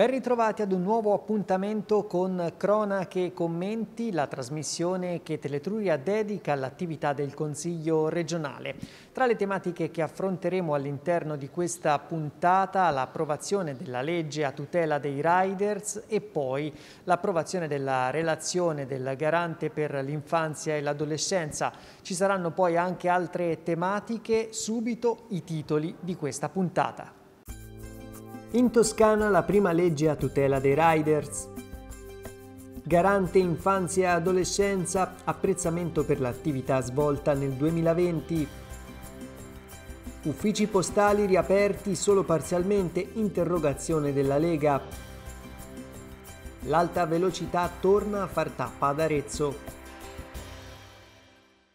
Ben ritrovati ad un nuovo appuntamento con Cronache e Commenti, la trasmissione che Teletruria dedica all'attività del Consiglio regionale. Tra le tematiche che affronteremo all'interno di questa puntata, l'approvazione della legge a tutela dei riders e poi l'approvazione della relazione del garante per l'infanzia e l'adolescenza. Ci saranno poi anche altre tematiche, subito i titoli di questa puntata. In Toscana la prima legge a tutela dei riders. Garante infanzia e adolescenza, apprezzamento per l'attività svolta nel 2020. Uffici postali riaperti solo parzialmente, interrogazione della Lega. L'alta velocità torna a far tappa ad Arezzo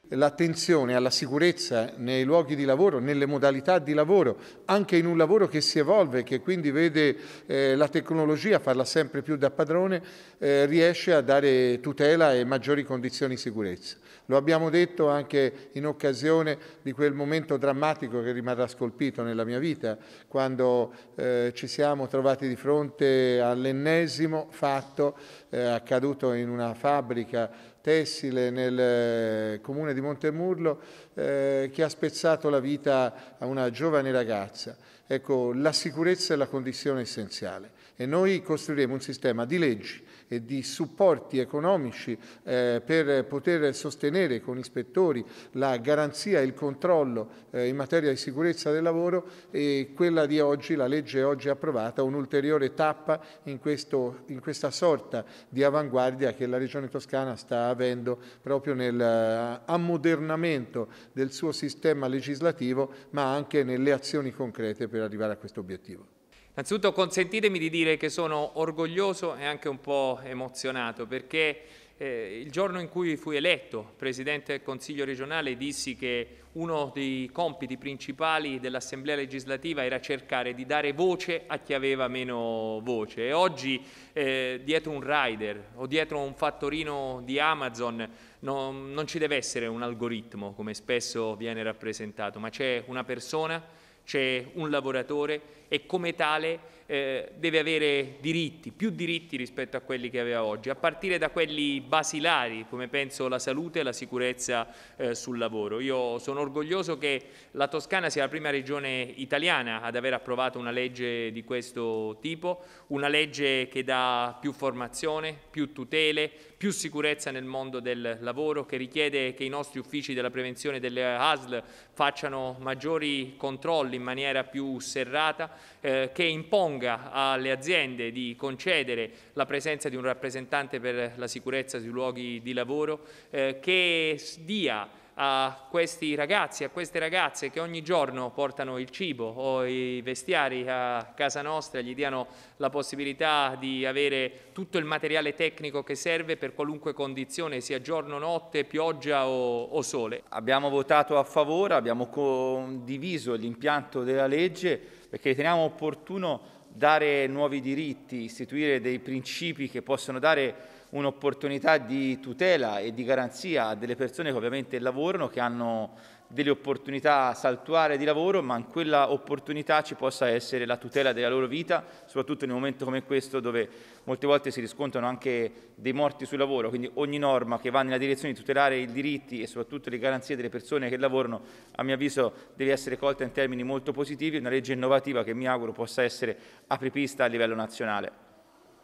l'attenzione alla sicurezza nei luoghi di lavoro, nelle modalità di lavoro, anche in un lavoro che si evolve, che quindi vede eh, la tecnologia farla sempre più da padrone, eh, riesce a dare tutela e maggiori condizioni di sicurezza. Lo abbiamo detto anche in occasione di quel momento drammatico che rimarrà scolpito nella mia vita, quando eh, ci siamo trovati di fronte all'ennesimo fatto eh, accaduto in una fabbrica tessile nel eh, comune di Montemurlo eh, che ha spezzato la vita a una giovane ragazza. Ecco, la sicurezza è la condizione essenziale e noi costruiremo un sistema di leggi e di supporti economici eh, per poter sostenere con ispettori la garanzia e il controllo eh, in materia di sicurezza del lavoro e quella di oggi, la legge oggi approvata, un'ulteriore tappa in, questo, in questa sorta di avanguardia che la Regione Toscana sta avendo proprio nell'ammodernamento eh, del suo sistema legislativo ma anche nelle azioni concrete per arrivare a questo obiettivo. Innanzitutto consentitemi di dire che sono orgoglioso e anche un po' emozionato perché eh, il giorno in cui fui eletto Presidente del Consiglio regionale dissi che uno dei compiti principali dell'Assemblea legislativa era cercare di dare voce a chi aveva meno voce e oggi eh, dietro un rider o dietro un fattorino di Amazon non, non ci deve essere un algoritmo come spesso viene rappresentato ma c'è una persona, c'è un lavoratore e come tale eh, deve avere diritti, più diritti rispetto a quelli che aveva oggi, a partire da quelli basilari come penso la salute e la sicurezza eh, sul lavoro. Io sono orgoglioso che la Toscana sia la prima regione italiana ad aver approvato una legge di questo tipo, una legge che dà più formazione, più tutele, più sicurezza nel mondo del lavoro, che richiede che i nostri uffici della prevenzione delle ASL facciano maggiori controlli in maniera più serrata, eh, che imponga alle aziende di concedere la presenza di un rappresentante per la sicurezza sui luoghi di lavoro, eh, che dia a questi ragazzi, a queste ragazze che ogni giorno portano il cibo o i vestiari a casa nostra, gli diano la possibilità di avere tutto il materiale tecnico che serve per qualunque condizione, sia giorno, notte, pioggia o, o sole. Abbiamo votato a favore, abbiamo condiviso l'impianto della legge perché riteniamo opportuno dare nuovi diritti, istituire dei principi che possono dare un'opportunità di tutela e di garanzia a delle persone che ovviamente lavorano, che hanno delle opportunità saltuare di lavoro, ma in quella opportunità ci possa essere la tutela della loro vita, soprattutto in un momento come questo dove molte volte si riscontrano anche dei morti sul lavoro, quindi ogni norma che va nella direzione di tutelare i diritti e soprattutto le garanzie delle persone che lavorano, a mio avviso deve essere colta in termini molto positivi, una legge innovativa che mi auguro possa essere apripista a livello nazionale.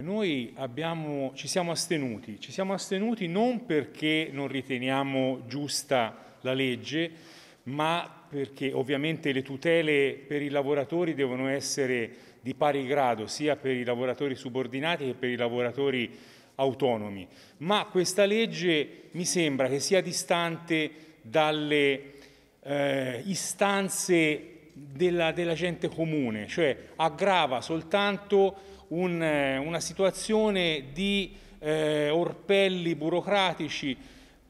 Noi abbiamo, ci siamo astenuti, ci siamo astenuti non perché non riteniamo giusta la legge, ma perché ovviamente le tutele per i lavoratori devono essere di pari grado sia per i lavoratori subordinati che per i lavoratori autonomi. Ma questa legge mi sembra che sia distante dalle eh, istanze della, della gente comune, cioè aggrava soltanto un, eh, una situazione di eh, orpelli burocratici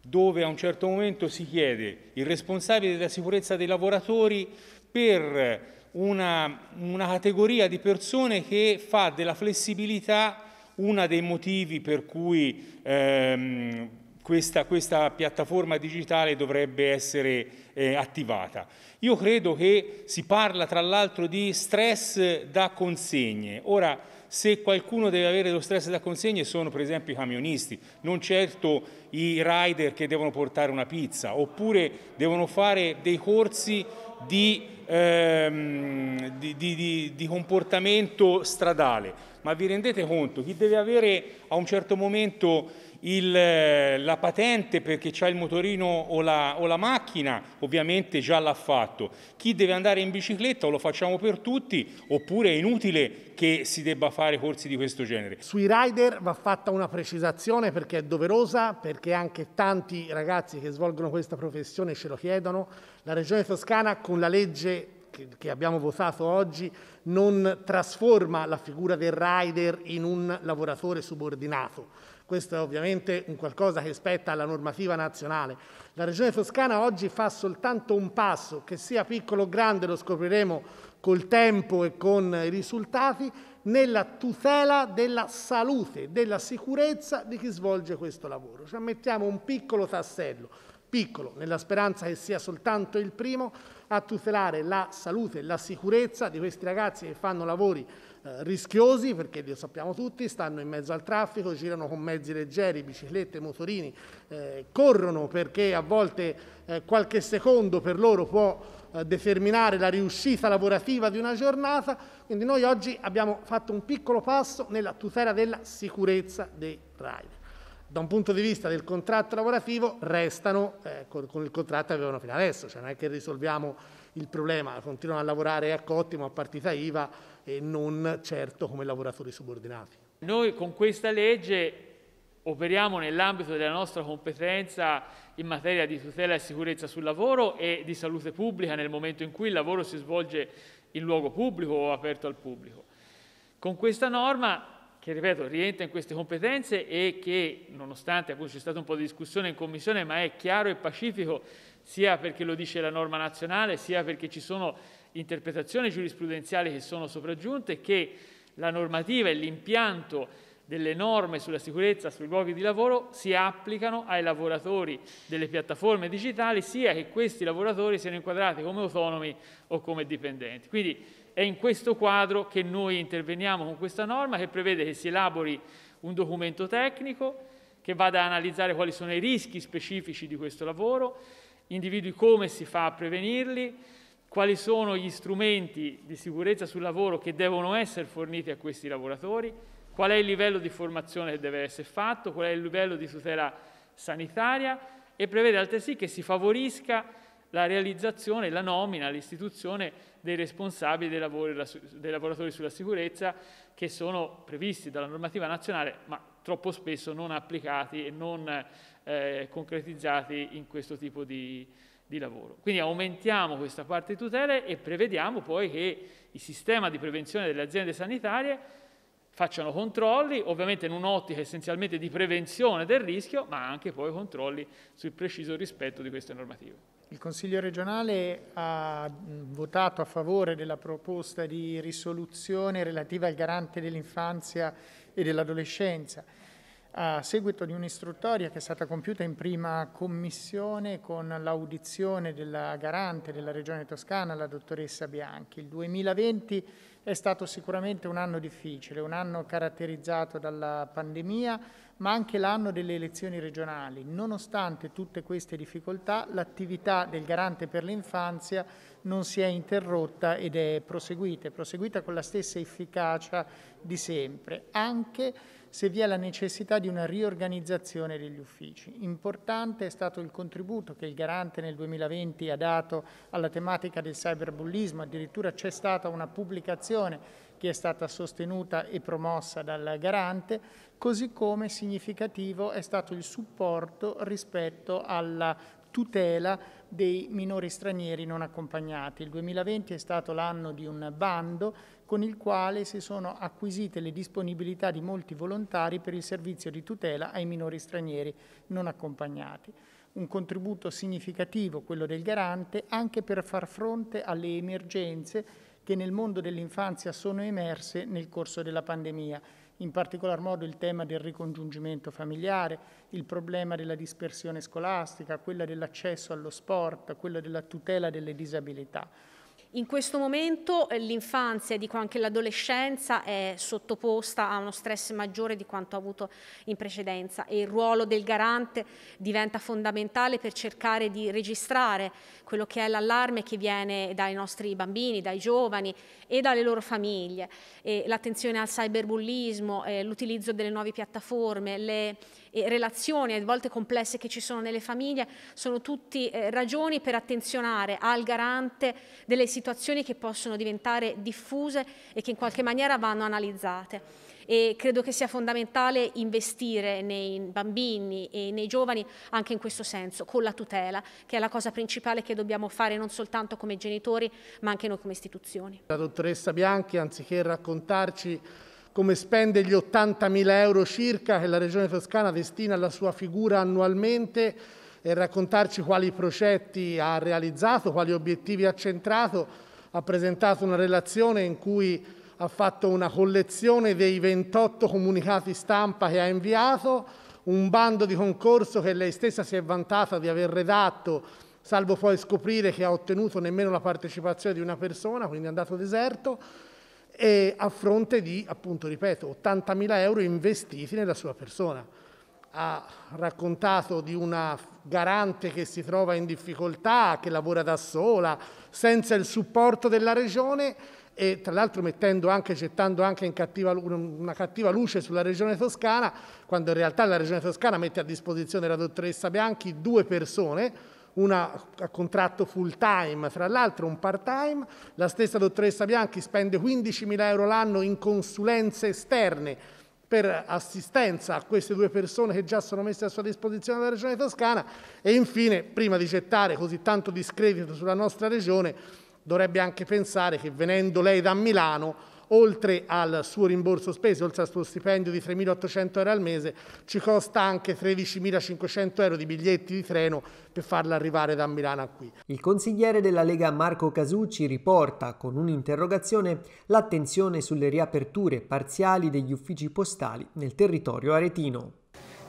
dove a un certo momento si chiede il responsabile della sicurezza dei lavoratori per una, una categoria di persone che fa della flessibilità uno dei motivi per cui ehm, questa, questa, piattaforma digitale dovrebbe essere eh, attivata. Io credo che si parla tra l'altro di stress da consegne. Ora, se qualcuno deve avere lo stress da consegne sono per esempio i camionisti, non certo i rider che devono portare una pizza, oppure devono fare dei corsi di, ehm, di, di, di comportamento stradale ma vi rendete conto, chi deve avere a un certo momento il, la patente perché ha il motorino o la, o la macchina, ovviamente già l'ha fatto. Chi deve andare in bicicletta o lo facciamo per tutti, oppure è inutile che si debba fare corsi di questo genere. Sui rider va fatta una precisazione perché è doverosa, perché anche tanti ragazzi che svolgono questa professione ce lo chiedono. La Regione Toscana con la legge che abbiamo votato oggi non trasforma la figura del rider in un lavoratore subordinato. Questo è ovviamente un qualcosa che spetta alla normativa nazionale. La Regione Toscana oggi fa soltanto un passo, che sia piccolo o grande, lo scopriremo col tempo e con i risultati, nella tutela della salute, della sicurezza di chi svolge questo lavoro. Cioè mettiamo un piccolo tassello piccolo, nella speranza che sia soltanto il primo a tutelare la salute e la sicurezza di questi ragazzi che fanno lavori eh, rischiosi, perché lo sappiamo tutti, stanno in mezzo al traffico, girano con mezzi leggeri, biciclette, motorini, eh, corrono perché a volte eh, qualche secondo per loro può eh, determinare la riuscita lavorativa di una giornata, quindi noi oggi abbiamo fatto un piccolo passo nella tutela della sicurezza dei driver da un punto di vista del contratto lavorativo restano eh, con, con, il contratto che avevano fino adesso, cioè non è che risolviamo il problema, continuano a lavorare a cottimo, a partita IVA e non certo come lavoratori subordinati. Noi con questa legge operiamo nell'ambito della nostra competenza in materia di tutela e sicurezza sul lavoro e di salute pubblica nel momento in cui il lavoro si svolge in luogo pubblico o aperto al pubblico. Con questa norma che ripeto rientra in queste competenze e che nonostante appunto c'è stata un po' di discussione in commissione ma è chiaro e pacifico sia perché lo dice la norma nazionale sia perché ci sono interpretazioni giurisprudenziali che sono sopraggiunte che la normativa e l'impianto delle norme sulla sicurezza sui luoghi di lavoro si applicano ai lavoratori delle piattaforme digitali, sia che questi lavoratori siano inquadrati come autonomi o come dipendenti. Quindi è in questo quadro che noi interveniamo con questa norma che prevede che si elabori un documento tecnico che vada ad analizzare quali sono i rischi specifici di questo lavoro, individui come si fa a prevenirli, quali sono gli strumenti di sicurezza sul lavoro che devono essere forniti a questi lavoratori, qual è il livello di formazione che deve essere fatto, qual è il livello di tutela sanitaria e prevede altresì che si favorisca la realizzazione, la nomina, l'istituzione dei responsabili dei, lavori, dei lavoratori sulla sicurezza che sono previsti dalla normativa nazionale ma troppo spesso non applicati e non eh, concretizzati in questo tipo di, di lavoro. Quindi aumentiamo questa parte di tutele e prevediamo poi che il sistema di prevenzione delle aziende sanitarie facciano controlli, ovviamente in un'ottica essenzialmente di prevenzione del rischio, ma anche poi controlli sul preciso rispetto di queste normative. Il Consiglio regionale ha votato a favore della proposta di risoluzione relativa al garante dell'infanzia e dell'adolescenza a seguito di un'istruttoria che è stata compiuta in prima commissione con l'audizione della garante della Regione Toscana, la dottoressa Bianchi. Il 2020 è stato sicuramente un anno difficile, un anno caratterizzato dalla pandemia, ma anche l'anno delle elezioni regionali. Nonostante tutte queste difficoltà, l'attività del garante per l'infanzia non si è interrotta ed è proseguita, è proseguita con la stessa efficacia di sempre, anche se vi è la necessità di una riorganizzazione degli uffici. Importante è stato il contributo che il garante nel 2020 ha dato alla tematica del cyberbullismo, addirittura c'è stata una pubblicazione che è stata sostenuta e promossa dal garante, così come significativo è stato il supporto rispetto alla tutela dei minori stranieri non accompagnati. Il 2020 è stato l'anno di un bando con il quale si sono acquisite le disponibilità di molti volontari per il servizio di tutela ai minori stranieri non accompagnati. Un contributo significativo, quello del garante, anche per far fronte alle emergenze che nel mondo dell'infanzia sono emerse nel corso della pandemia, in particolar modo il tema del ricongiungimento familiare, il problema della dispersione scolastica, quella dell'accesso allo sport, quella della tutela delle disabilità. In questo momento eh, l'infanzia, dico anche l'adolescenza, è sottoposta a uno stress maggiore di quanto ha avuto in precedenza e il ruolo del garante diventa fondamentale per cercare di registrare quello che è l'allarme che viene dai nostri bambini, dai giovani e dalle loro famiglie. l'attenzione al cyberbullismo, eh, l'utilizzo delle nuove piattaforme, le relazioni a volte complesse che ci sono nelle famiglie sono tutti eh, ragioni per attenzionare al garante delle situazioni situazioni che possono diventare diffuse e che in qualche maniera vanno analizzate. E credo che sia fondamentale investire nei bambini e nei giovani anche in questo senso, con la tutela, che è la cosa principale che dobbiamo fare non soltanto come genitori, ma anche noi come istituzioni. La dottoressa Bianchi, anziché raccontarci come spende gli 80.000 euro circa che la Regione Toscana destina alla sua figura annualmente, e raccontarci quali progetti ha realizzato, quali obiettivi ha centrato. Ha presentato una relazione in cui ha fatto una collezione dei 28 comunicati stampa che ha inviato, un bando di concorso che lei stessa si è vantata di aver redatto, salvo poi scoprire che ha ottenuto nemmeno la partecipazione di una persona, quindi è andato deserto, e a fronte di, appunto, ripeto, 80.000 euro investiti nella sua persona ha raccontato di una garante che si trova in difficoltà, che lavora da sola, senza il supporto della regione e tra l'altro mettendo anche, gettando anche cattiva, una cattiva luce sulla regione toscana, quando in realtà la regione toscana mette a disposizione la dottoressa Bianchi due persone, una a contratto full time, tra l'altro un part time, la stessa dottoressa Bianchi spende 15.000 euro l'anno in consulenze esterne per assistenza a queste due persone che già sono messe a sua disposizione dalla Regione Toscana e infine, prima di gettare così tanto discredito sulla nostra Regione, dovrebbe anche pensare che venendo lei da Milano oltre al suo rimborso spese, oltre al suo stipendio di 3.800 euro al mese, ci costa anche 13.500 euro di biglietti di treno per farla arrivare da Milano a qui. Il consigliere della Lega Marco Casucci riporta con un'interrogazione l'attenzione sulle riaperture parziali degli uffici postali nel territorio aretino.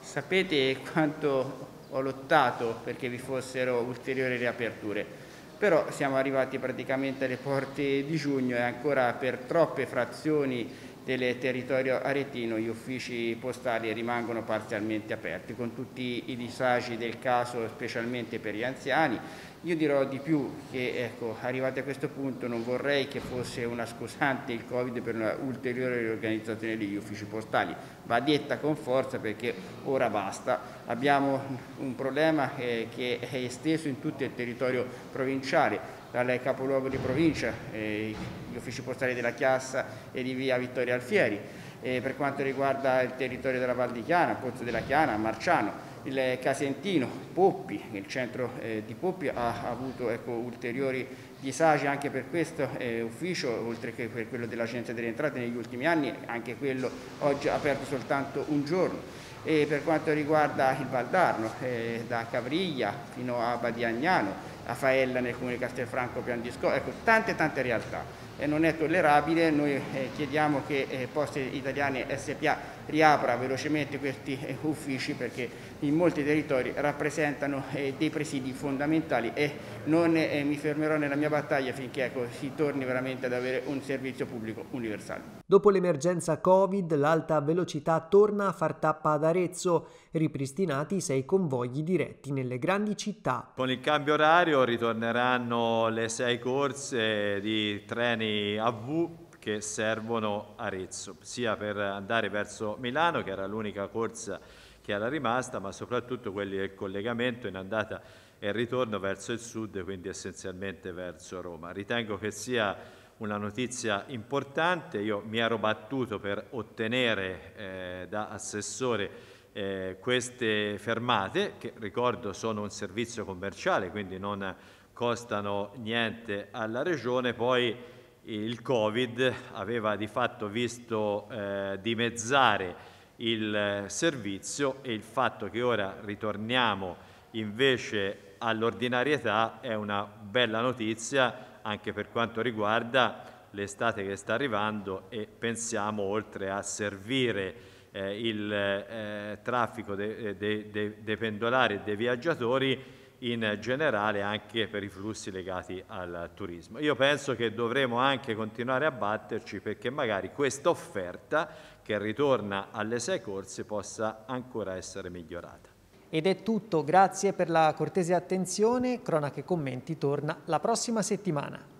Sapete quanto ho lottato perché vi fossero ulteriori riaperture però siamo arrivati praticamente alle porte di giugno e ancora per troppe frazioni del territorio aretino gli uffici postali rimangono parzialmente aperti con tutti i disagi del caso specialmente per gli anziani io dirò di più che ecco, arrivati a questo punto non vorrei che fosse una scusante il Covid per un'ulteriore riorganizzazione degli uffici postali, va detta con forza perché ora basta. Abbiamo un problema eh, che è esteso in tutto il territorio provinciale, dal capoluogo di provincia, eh, gli uffici postali della Chiassa e di via Vittorio Alfieri, eh, per quanto riguarda il territorio della Val di Chiana, Pozzo della Chiana, Marciano, il Casentino, Poppi, il centro eh, di Poppi ha, avuto ecco, ulteriori disagi anche per questo eh, ufficio, oltre che per quello dell'Agenzia delle Entrate negli ultimi anni, anche quello oggi aperto soltanto un giorno. E per quanto riguarda il Valdarno, eh, da Cavriglia fino a Badiagnano, a Faella nel comune di Castelfranco, Piandisco, ecco tante tante realtà e non è tollerabile, noi eh, chiediamo che eh, Poste Italiane SPA riapra velocemente questi eh, uffici perché in molti territori rappresentano eh, dei presidi fondamentali e non eh, mi fermerò nella mia battaglia finché ecco, si torni veramente ad avere un servizio pubblico universale. Dopo l'emergenza Covid, l'alta velocità torna a far tappa ad Arezzo, ripristinati i sei convogli diretti nelle grandi città. Con il cambio orario ritorneranno le sei corse di treni a V che servono Arezzo, sia per andare verso Milano, che era l'unica corsa che era rimasta, ma soprattutto quelli del collegamento in andata e ritorno verso il sud, quindi essenzialmente verso Roma. Ritengo che sia una notizia importante, io mi ero battuto per ottenere eh, da assessore eh, queste fermate, che ricordo sono un servizio commerciale, quindi non costano niente alla Regione, poi il Covid aveva di fatto visto eh, dimezzare il eh, servizio e il fatto che ora ritorniamo invece all'ordinarietà è una bella notizia anche per quanto riguarda l'estate che sta arrivando e pensiamo oltre a servire eh, il eh, traffico dei de, de, de pendolari e dei viaggiatori in generale anche per i flussi legati al turismo. Io penso che dovremo anche continuare a batterci perché magari questa offerta che ritorna alle sei corse possa ancora essere migliorata. Ed è tutto, grazie per la cortese attenzione, Cronache e Commenti torna la prossima settimana.